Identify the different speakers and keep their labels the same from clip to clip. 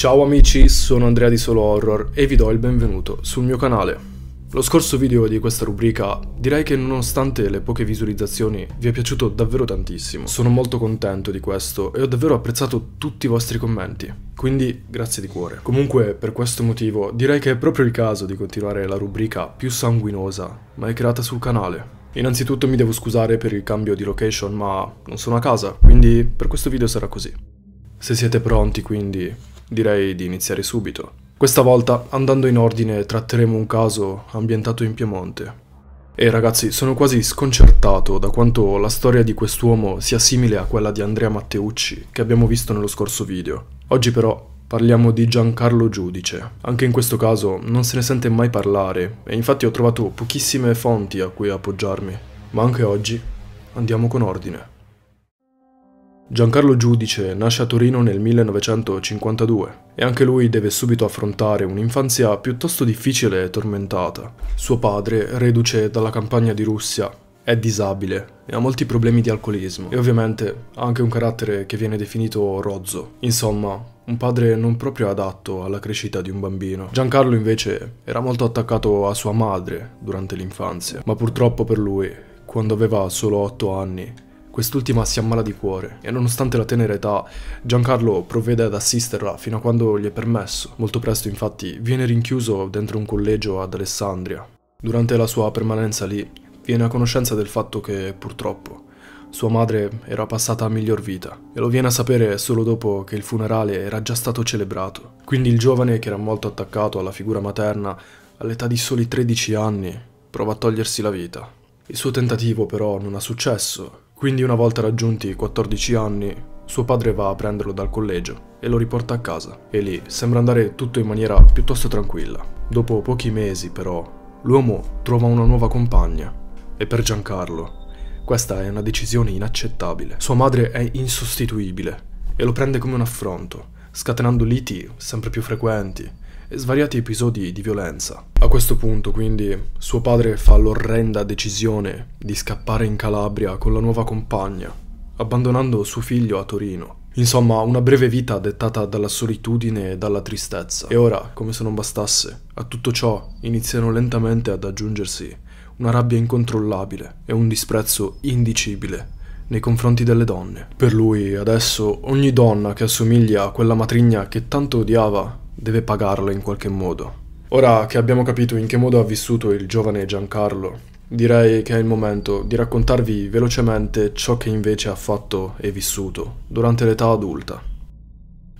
Speaker 1: Ciao amici, sono Andrea di Solo Horror e vi do il benvenuto sul mio canale. Lo scorso video di questa rubrica direi che nonostante le poche visualizzazioni vi è piaciuto davvero tantissimo. Sono molto contento di questo e ho davvero apprezzato tutti i vostri commenti. Quindi grazie di cuore. Comunque per questo motivo direi che è proprio il caso di continuare la rubrica più sanguinosa mai creata sul canale. Innanzitutto mi devo scusare per il cambio di location ma non sono a casa, quindi per questo video sarà così. Se siete pronti quindi Direi di iniziare subito. Questa volta, andando in ordine, tratteremo un caso ambientato in Piemonte. E ragazzi, sono quasi sconcertato da quanto la storia di quest'uomo sia simile a quella di Andrea Matteucci, che abbiamo visto nello scorso video. Oggi però Parliamo di Giancarlo Giudice. Anche in questo caso non se ne sente mai parlare e infatti ho trovato pochissime fonti a cui appoggiarmi. Ma anche oggi andiamo con ordine. Giancarlo Giudice nasce a Torino nel 1952 e anche lui deve subito affrontare un'infanzia piuttosto difficile e tormentata. Suo padre, reduce dalla campagna di Russia, è disabile e ha molti problemi di alcolismo e ovviamente ha anche un carattere che viene definito rozzo. Insomma, un padre non proprio adatto alla crescita di un bambino. Giancarlo invece era molto attaccato a sua madre durante l'infanzia, ma purtroppo per lui, quando aveva solo 8 anni, Quest'ultima si ammala di cuore e nonostante la tenera età, Giancarlo provvede ad assisterla fino a quando gli è permesso. Molto presto infatti viene rinchiuso dentro un collegio ad Alessandria. Durante la sua permanenza lì viene a conoscenza del fatto che purtroppo sua madre era passata a miglior vita e lo viene a sapere solo dopo che il funerale era già stato celebrato. Quindi il giovane che era molto attaccato alla figura materna all'età di soli 13 anni prova a togliersi la vita. Il suo tentativo però non ha successo quindi una volta raggiunti i 14 anni, suo padre va a prenderlo dal collegio e lo riporta a casa e lì sembra andare tutto in maniera piuttosto tranquilla. Dopo pochi mesi però l'uomo trova una nuova compagna e per Giancarlo questa è una decisione inaccettabile. Sua madre è insostituibile e lo prende come un affronto, scatenando liti sempre più frequenti svariati episodi di violenza. A questo punto, quindi, suo padre fa l'orrenda decisione di scappare in Calabria con la nuova compagna, abbandonando suo figlio a Torino. Insomma, una breve vita dettata dalla solitudine e dalla tristezza. E ora, come se non bastasse, a tutto ciò iniziano lentamente ad aggiungersi una rabbia incontrollabile e un disprezzo indicibile nei confronti delle donne. Per lui adesso ogni donna che assomiglia a quella matrigna che tanto odiava deve pagarlo in qualche modo. Ora che abbiamo capito in che modo ha vissuto il giovane Giancarlo, direi che è il momento di raccontarvi velocemente ciò che invece ha fatto e vissuto durante l'età adulta.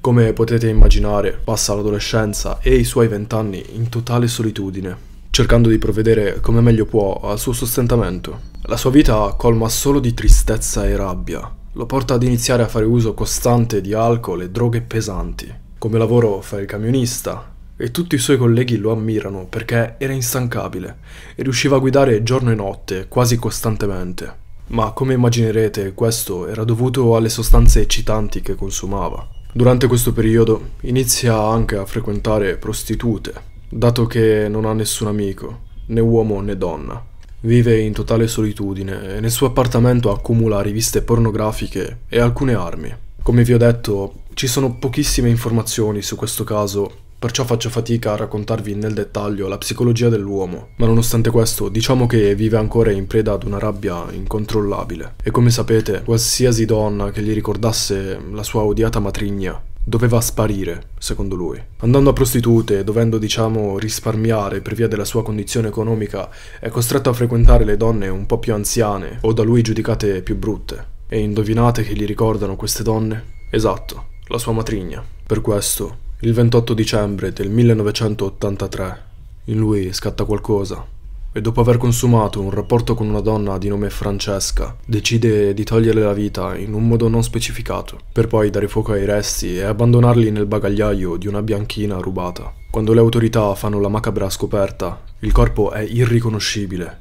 Speaker 1: Come potete immaginare, passa l'adolescenza e i suoi vent'anni in totale solitudine, cercando di provvedere come meglio può al suo sostentamento. La sua vita colma solo di tristezza e rabbia, lo porta ad iniziare a fare uso costante di alcol e droghe pesanti, come lavoro fa il camionista e tutti i suoi colleghi lo ammirano perché era instancabile e riusciva a guidare giorno e notte, quasi costantemente. Ma come immaginerete, questo era dovuto alle sostanze eccitanti che consumava. Durante questo periodo inizia anche a frequentare prostitute, dato che non ha nessun amico, né uomo né donna. Vive in totale solitudine e nel suo appartamento accumula riviste pornografiche e alcune armi. Come vi ho detto, ci sono pochissime informazioni su questo caso, perciò faccio fatica a raccontarvi nel dettaglio la psicologia dell'uomo, ma nonostante questo diciamo che vive ancora in preda ad una rabbia incontrollabile. E come sapete, qualsiasi donna che gli ricordasse la sua odiata matrigna doveva sparire, secondo lui. Andando a prostitute, dovendo diciamo risparmiare per via della sua condizione economica, è costretto a frequentare le donne un po' più anziane o da lui giudicate più brutte. E indovinate che gli ricordano queste donne? Esatto, la sua matrigna. Per questo, il 28 dicembre del 1983, in lui scatta qualcosa e dopo aver consumato un rapporto con una donna di nome Francesca, decide di toglierle la vita in un modo non specificato, per poi dare fuoco ai resti e abbandonarli nel bagagliaio di una bianchina rubata. Quando le autorità fanno la macabra scoperta, il corpo è irriconoscibile,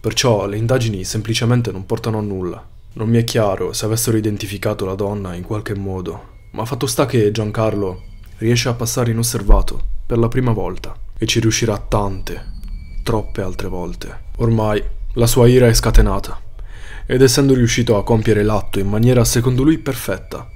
Speaker 1: perciò le indagini semplicemente non portano a nulla. Non mi è chiaro se avessero identificato la donna in qualche modo, ma fatto sta che Giancarlo riesce a passare inosservato per la prima volta e ci riuscirà tante, troppe altre volte. Ormai la sua ira è scatenata ed essendo riuscito a compiere l'atto in maniera secondo lui perfetta,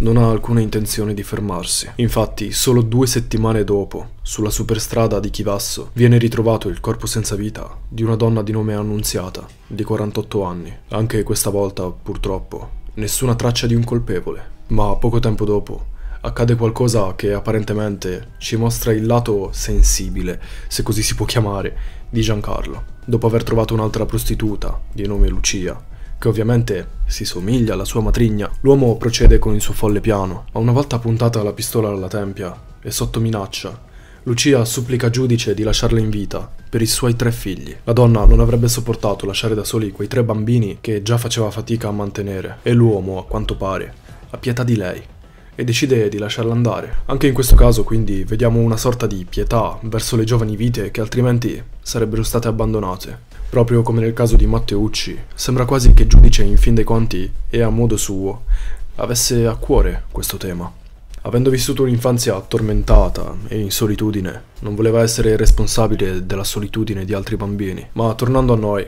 Speaker 1: non ha alcuna intenzione di fermarsi. Infatti, solo due settimane dopo, sulla superstrada di Chivasso, viene ritrovato il corpo senza vita di una donna di nome Annunziata, di 48 anni. Anche questa volta, purtroppo, nessuna traccia di un colpevole. Ma poco tempo dopo accade qualcosa che apparentemente ci mostra il lato sensibile, se così si può chiamare, di Giancarlo, dopo aver trovato un'altra prostituta di nome Lucia, che ovviamente si somiglia alla sua matrigna, l'uomo procede con il suo folle piano, ma una volta puntata la pistola alla tempia e sotto minaccia, Lucia supplica giudice di lasciarla in vita per i suoi tre figli. La donna non avrebbe sopportato lasciare da soli quei tre bambini che già faceva fatica a mantenere e l'uomo, a quanto pare, ha pietà di lei e decide di lasciarla andare. Anche in questo caso quindi vediamo una sorta di pietà verso le giovani vite che altrimenti sarebbero state abbandonate. Proprio come nel caso di Matteucci, sembra quasi che il giudice in fin dei conti e a modo suo avesse a cuore questo tema. Avendo vissuto un'infanzia tormentata e in solitudine, non voleva essere responsabile della solitudine di altri bambini. Ma tornando a noi,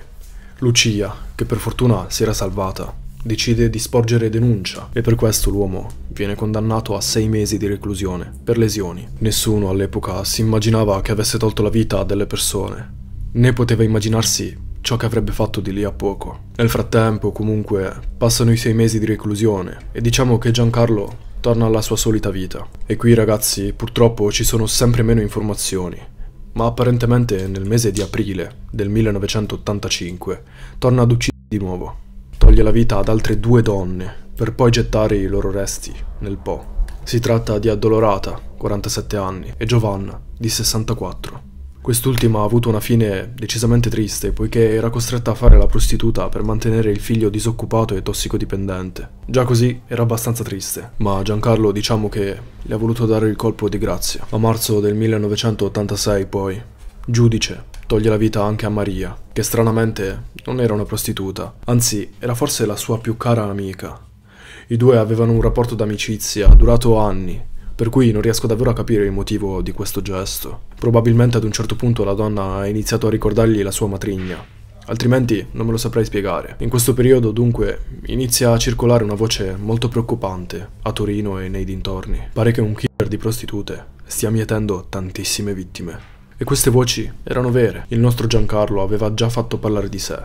Speaker 1: Lucia, che per fortuna si era salvata, decide di sporgere denuncia e per questo l'uomo viene condannato a sei mesi di reclusione per lesioni. Nessuno all'epoca si immaginava che avesse tolto la vita a delle persone, né poteva immaginarsi ciò che avrebbe fatto di lì a poco. Nel frattempo, comunque, passano i sei mesi di reclusione e diciamo che Giancarlo torna alla sua solita vita. E qui ragazzi, purtroppo ci sono sempre meno informazioni, ma apparentemente nel mese di aprile del 1985 torna ad uccidere di nuovo toglie la vita ad altre due donne, per poi gettare i loro resti nel Po. Si tratta di Addolorata, 47 anni, e Giovanna, di 64. Quest'ultima ha avuto una fine decisamente triste poiché era costretta a fare la prostituta per mantenere il figlio disoccupato e tossicodipendente. Già così era abbastanza triste, ma Giancarlo diciamo che le ha voluto dare il colpo di grazia. A marzo del 1986 poi, giudice toglie la vita anche a Maria, che stranamente non era una prostituta, anzi era forse la sua più cara amica. I due avevano un rapporto d'amicizia durato anni, per cui non riesco davvero a capire il motivo di questo gesto. Probabilmente ad un certo punto la donna ha iniziato a ricordargli la sua matrigna, altrimenti non me lo saprei spiegare. In questo periodo dunque inizia a circolare una voce molto preoccupante a Torino e nei dintorni. Pare che un killer di prostitute stia mietendo tantissime vittime. E queste voci erano vere. Il nostro Giancarlo aveva già fatto parlare di sé.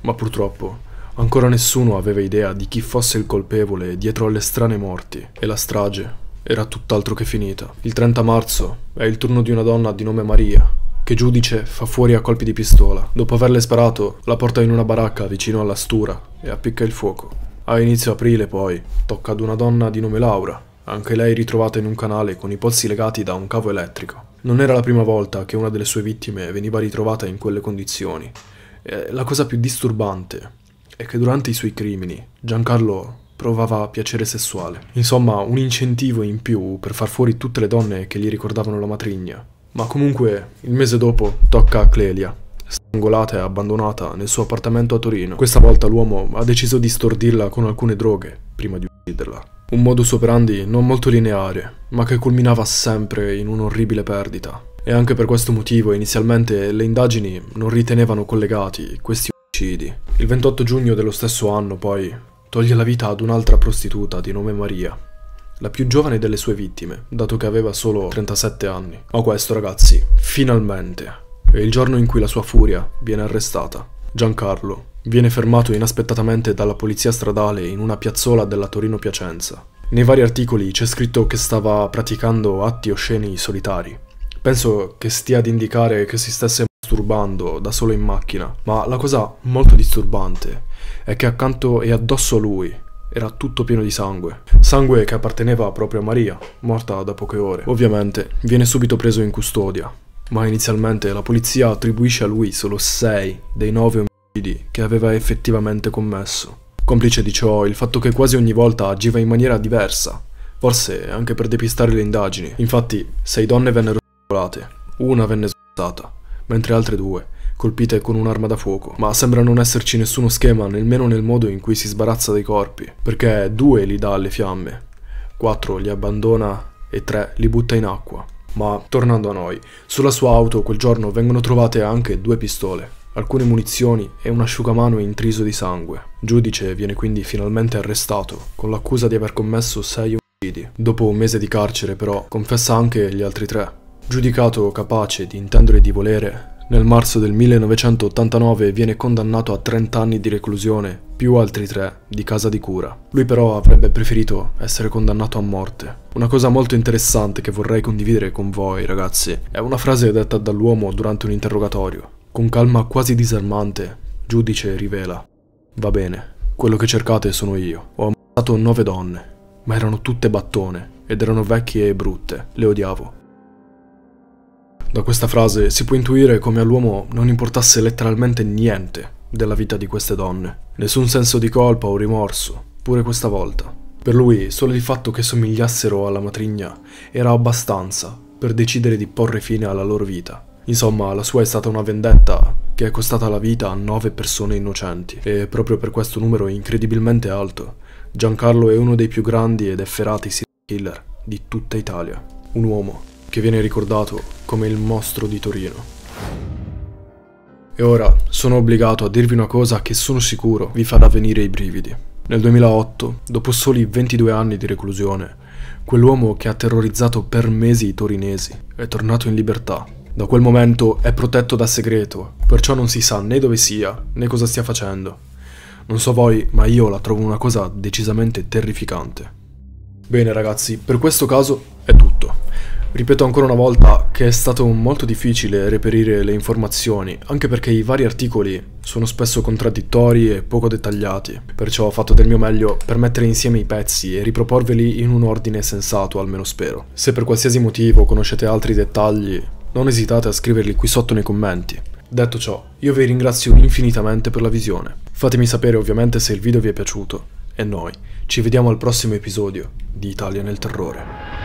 Speaker 1: Ma purtroppo ancora nessuno aveva idea di chi fosse il colpevole dietro alle strane morti. E la strage era tutt'altro che finita. Il 30 marzo è il turno di una donna di nome Maria, che giudice fa fuori a colpi di pistola. Dopo averle sparato, la porta in una baracca vicino alla stura e appicca il fuoco. A inizio aprile, poi, tocca ad una donna di nome Laura, anche lei ritrovata in un canale con i polsi legati da un cavo elettrico. Non era la prima volta che una delle sue vittime veniva ritrovata in quelle condizioni. E eh, la cosa più disturbante è che durante i suoi crimini Giancarlo provava piacere sessuale. Insomma, un incentivo in più per far fuori tutte le donne che gli ricordavano la matrigna. Ma comunque, il mese dopo tocca a Clelia, strangolata e abbandonata nel suo appartamento a Torino. Questa volta l'uomo ha deciso di stordirla con alcune droghe prima di ucciderla. Un modus operandi non molto lineare, ma che culminava sempre in un'orribile perdita. E anche per questo motivo inizialmente le indagini non ritenevano collegati questi omicidi. Il 28 giugno dello stesso anno, poi, toglie la vita ad un'altra prostituta di nome Maria, la più giovane delle sue vittime, dato che aveva solo 37 anni. Ma oh, questo, ragazzi, finalmente, è il giorno in cui la sua furia viene arrestata. Giancarlo viene fermato inaspettatamente dalla polizia stradale in una piazzola della Torino Piacenza. Nei vari articoli c'è scritto che stava praticando atti osceni solitari. Penso che stia ad indicare che si stesse masturbando da solo in macchina, ma la cosa molto disturbante è che accanto e addosso a lui era tutto pieno di sangue. Sangue che apparteneva proprio a Maria, morta da poche ore. Ovviamente viene subito preso in custodia, ma inizialmente la polizia attribuisce a lui solo 6 dei 9 omicidi che aveva effettivamente commesso. Complice di ciò il fatto che quasi ogni volta agiva in maniera diversa, forse anche per depistare le indagini. Infatti, 6 donne vennero scolate, una venne sgozzata, mentre altre due colpite con un'arma da fuoco, ma sembra non esserci nessuno schema nemmeno nel modo in cui si sbarazza dei corpi, perché due li dà alle fiamme, quattro li abbandona e tre li butta in acqua. Ma tornando a noi, sulla sua auto quel giorno vengono trovate anche due pistole, alcune munizioni e un asciugamano intriso di sangue. Giudice viene quindi finalmente arrestato, con l'accusa di aver commesso sei omicidi. Dopo un mese di carcere però confessa anche gli altri tre. Giudicato capace di intendere di volere, nel marzo del 1989 viene condannato a 30 anni di reclusione, più altri 3 di casa di cura. Lui però avrebbe preferito essere condannato a morte. Una cosa molto interessante che vorrei condividere con voi ragazzi è una frase detta dall'uomo durante un interrogatorio. Con calma quasi disarmante, giudice rivela. Va bene, quello che cercate sono io. Ho ammazzato 9 donne, ma erano tutte battone ed erano vecchie e brutte. Le odiavo. Da questa frase si può intuire come all'uomo non importasse letteralmente niente della vita di queste donne. Nessun senso di colpa o rimorso, pure questa volta. Per lui solo il fatto che somigliassero alla matrigna era abbastanza per decidere di porre fine alla loro vita. Insomma, la sua è stata una vendetta che è costata la vita a nove persone innocenti e proprio per questo numero incredibilmente alto, Giancarlo è uno dei più grandi ed efferati serial killer di tutta Italia. Un uomo che viene ricordato come il mostro di Torino. E ora sono obbligato a dirvi una cosa che sono sicuro vi farà venire i brividi. Nel 2008, dopo soli 22 anni di reclusione, quell'uomo che ha terrorizzato per mesi i torinesi è tornato in libertà. Da quel momento è protetto da segreto, perciò non si sa né dove sia né cosa stia facendo. Non so voi, ma io la trovo una cosa decisamente terrificante. Bene ragazzi, per questo caso è tutto. Ripeto ancora una volta che è stato molto difficile reperire le informazioni, anche perché i vari articoli sono spesso contraddittori e poco dettagliati, perciò ho fatto del mio meglio per mettere insieme i pezzi e riproporveli in un ordine sensato, almeno spero. Se per qualsiasi motivo conoscete altri dettagli, non esitate a scriverli qui sotto nei commenti. Detto ciò, io vi ringrazio infinitamente per la visione. Fatemi sapere ovviamente se il video vi è piaciuto. E noi ci vediamo al prossimo episodio di Italia nel Terrore.